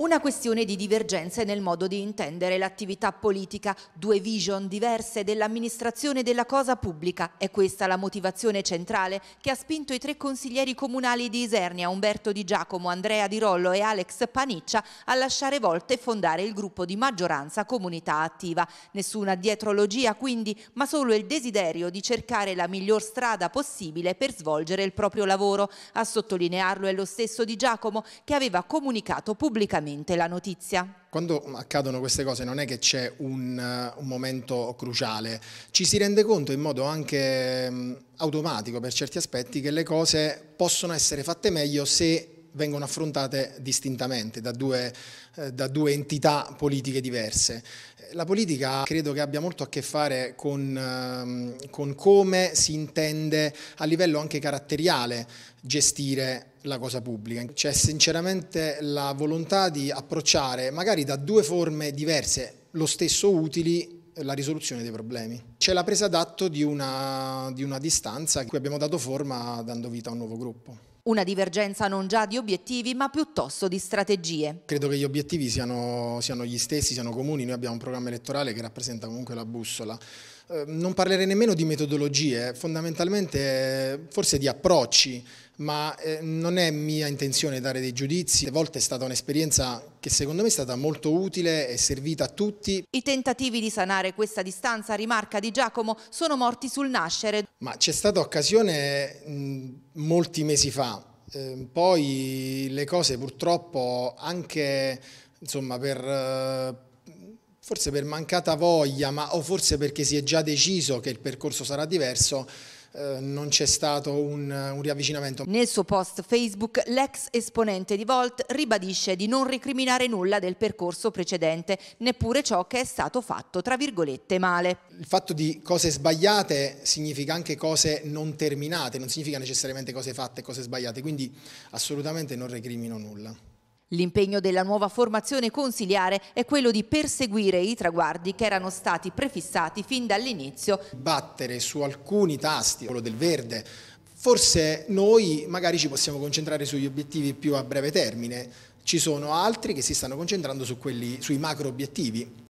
Una questione di divergenze nel modo di intendere l'attività politica, due vision diverse dell'amministrazione della cosa pubblica. È questa la motivazione centrale che ha spinto i tre consiglieri comunali di Isernia, Umberto Di Giacomo, Andrea Di Rollo e Alex Paniccia, a lasciare volte e fondare il gruppo di maggioranza Comunità Attiva. Nessuna dietrologia quindi, ma solo il desiderio di cercare la miglior strada possibile per svolgere il proprio lavoro. A sottolinearlo è lo stesso Di Giacomo che aveva comunicato pubblicamente immediatamente la notizia. Quando accadono queste cose non è che c'è un, eh, un, momento cruciale, ci si rende conto in modo anche mm, automatico per certi aspetti che le cose possono essere fatte meglio se vengono affrontate distintamente da due, eh, da due entità politiche diverse. La politica credo che abbia molto a che fare con, ehm, con come si intende a livello anche caratteriale gestire la cosa pubblica. C'è sinceramente la volontà di approcciare magari da due forme diverse lo stesso utili la risoluzione dei problemi. C'è la presa d'atto di, di una distanza a cui abbiamo dato forma dando vita a un nuovo gruppo. Una divergenza non già di obiettivi ma piuttosto di strategie. Credo che gli obiettivi siano, siano gli stessi, siano comuni, noi abbiamo un programma elettorale che rappresenta comunque la bussola. Ehm, non parlerei nemmeno di metodologie, fondamentalmente forse di approcci, ma eh, non è mia intenzione dare dei giudizi, a volte è stata un'esperienza che secondo me è stata molto utile e servita a tutti. I tentativi di sanare questa distanza, rimarca di Giacomo, sono morti sul nascere. Ma c'è stata occasione molti mesi fa, ehm, poi le cose purtroppo anche insomma, per... Eh, forse per mancata voglia, ma, o forse perché si è già deciso che il percorso sarà diverso, eh, non c'è stato un, un, riavvicinamento. Nel suo post Facebook l'ex esponente di Volt ribadisce di non recriminare nulla del percorso precedente, neppure ciò che è stato fatto, tra virgolette, male. Il fatto di cose sbagliate significa anche cose non terminate, non significa necessariamente cose fatte e cose sbagliate, quindi assolutamente non recrimino nulla. L'impegno della nuova formazione consiliare è quello di perseguire i traguardi che erano stati prefissati fin dall'inizio. Battere su alcuni tasti, quello del verde, forse noi magari ci possiamo concentrare sugli obiettivi più a breve termine, ci sono altri che si stanno concentrando su quelli, sui macro obiettivi